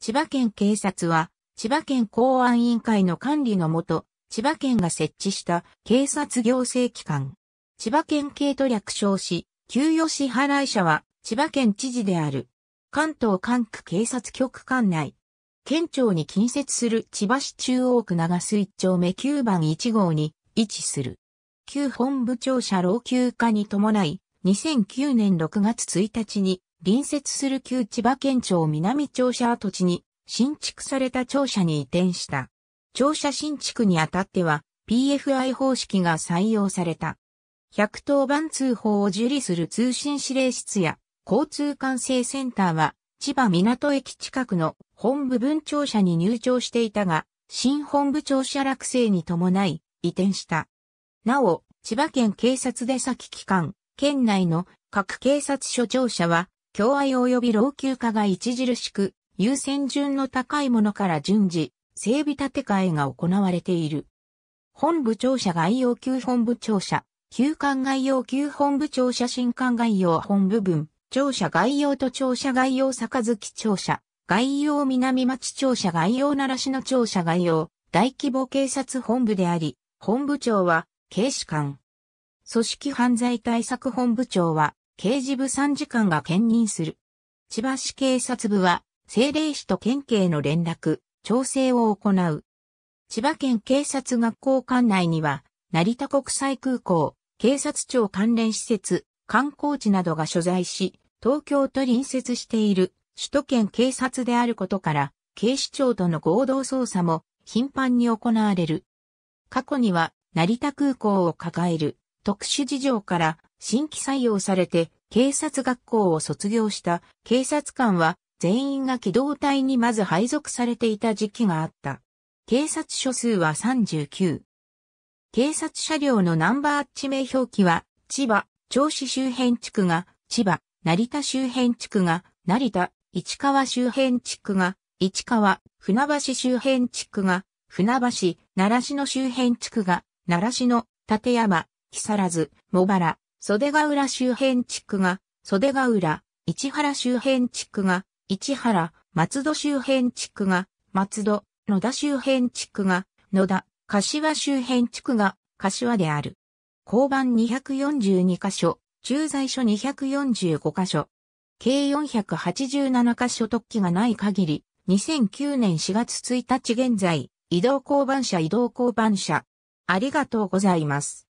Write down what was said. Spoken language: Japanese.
千葉県警察は、千葉県公安委員会の管理のもと、千葉県が設置した警察行政機関。千葉県警と略称し、給与支払者は千葉県知事である。関東管区警察局管内。県庁に近接する千葉市中央区長須一丁目9番1号に位置する。旧本部庁舎老朽化に伴い、2009年6月1日に隣接する旧千葉県庁南庁舎跡地に新築された庁舎に移転した。庁舎新築にあたっては PFI 方式が採用された。110番通報を受理する通信指令室や交通管制センターは千葉港駅近くの本部分庁舎に入庁していたが、新本部庁舎落成に伴い移転した。なお、千葉県警察出先機関、県内の各警察署庁舎は共愛及び老朽化が著しく、優先順の高いものから順次、整備建て替えが行われている。本部庁舎概要級本部庁舎、旧館概要級本部庁舎新館概要本部分、庁舎概要と庁舎概要坂月庁舎、概要南町庁舎概要奈良市の庁舎概要、大規模警察本部であり、本部長は、警視官。組織犯罪対策本部長は、刑事部参事官が兼任する。千葉市警察部は、政令市と県警の連絡、調整を行う。千葉県警察学校管内には、成田国際空港、警察庁関連施設、観光地などが所在し、東京と隣接している首都圏警察であることから、警視庁との合同捜査も頻繁に行われる。過去には、成田空港を抱える特殊事情から新規採用されて警察学校を卒業した警察官は全員が機動隊にまず配属されていた時期があった。警察署数は39。警察車両のナンバー地名表記は、千葉、銚子周辺地区が、千葉、成田周辺地区が、成田、市川周辺地区が、市川、船橋周辺地区が、船橋、奈良市の周辺地区が、奈良市の、立山、木更津、茂原、袖ヶ浦周辺地区が、袖ヶ浦、市原周辺地区が、市原、松戸周辺地区が、松戸、野田周辺地区が、野田、柏周辺地区が、柏である。交番242箇所、駐在所245箇所、計487箇所突起がない限り、2009年4月1日現在、移動交番車移動交番車。ありがとうございます。